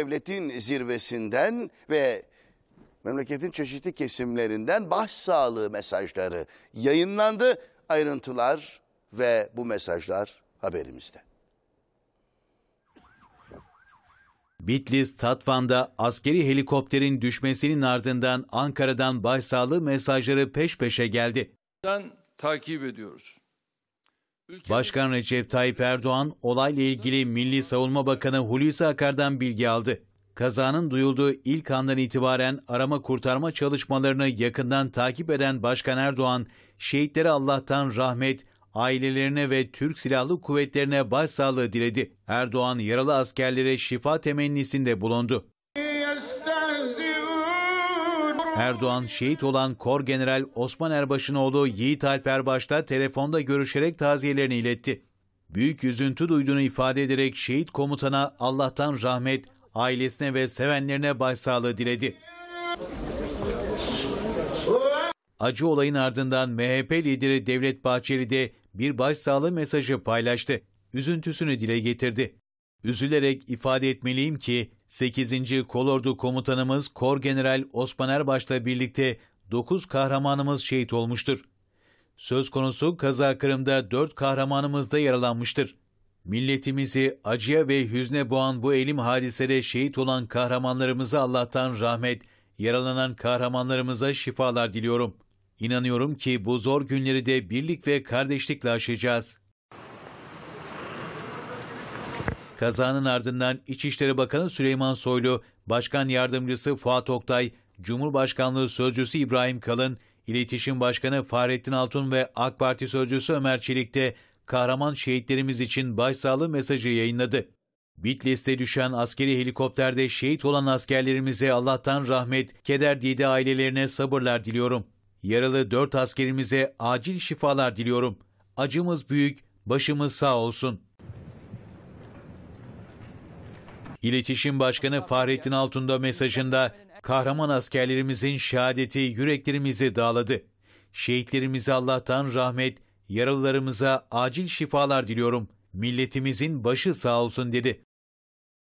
devletin zirvesinden ve memleketin çeşitli kesimlerinden başsağlığı mesajları yayınlandı. Ayrıntılar ve bu mesajlar haberimizde. Bitlis, Tatvan'da askeri helikopterin düşmesinin ardından Ankara'dan başsağlığı mesajları peş peşe geldi. Takip ediyoruz. Başkan Recep Tayyip Erdoğan olayla ilgili Milli Savunma Bakanı Hulusi Akar'dan bilgi aldı. Kazanın duyulduğu ilk andan itibaren arama kurtarma çalışmalarını yakından takip eden Başkan Erdoğan, şehitlere Allah'tan rahmet, ailelerine ve Türk Silahlı Kuvvetlerine başsağlığı diledi. Erdoğan yaralı askerlere şifa temennisinde bulundu. Erdoğan, şehit olan Kor General Osman Erbaş'ın oğlu Yiğit Alp Erbaş'la telefonda görüşerek taziyelerini iletti. Büyük üzüntü duyduğunu ifade ederek şehit komutana Allah'tan rahmet, ailesine ve sevenlerine başsağlığı diledi. Acı olayın ardından MHP lideri Devlet Bahçeli de bir başsağlığı mesajı paylaştı. Üzüntüsünü dile getirdi. Üzülerek ifade etmeliyim ki 8. Kolordu Komutanımız Kor General Osman Erbaş'la birlikte 9 kahramanımız şehit olmuştur. Söz konusu kaza Kırım'da 4 kahramanımız da yaralanmıştır. Milletimizi acıya ve hüzne boğan bu elim hadisede şehit olan kahramanlarımıza Allah'tan rahmet, yaralanan kahramanlarımıza şifalar diliyorum. İnanıyorum ki bu zor günleri de birlik ve kardeşlikle aşacağız. Kazanın ardından İçişleri Bakanı Süleyman Soylu, Başkan Yardımcısı Fuat Oktay, Cumhurbaşkanlığı Sözcüsü İbrahim Kalın, İletişim Başkanı Fahrettin Altun ve AK Parti Sözcüsü Ömer Çelikte kahraman şehitlerimiz için başsağlığı mesajı yayınladı. Bitlis'te düşen askeri helikopterde şehit olan askerlerimize Allah'tan rahmet, keder dide ailelerine sabırlar diliyorum. Yaralı dört askerimize acil şifalar diliyorum. Acımız büyük, başımız sağ olsun.'' İletişim Başkanı Fahrettin Altun'da mesajında kahraman askerlerimizin şehadeti yüreklerimizi dağladı. Şehitlerimize Allah'tan rahmet, yaralılarımıza acil şifalar diliyorum. Milletimizin başı sağ olsun dedi.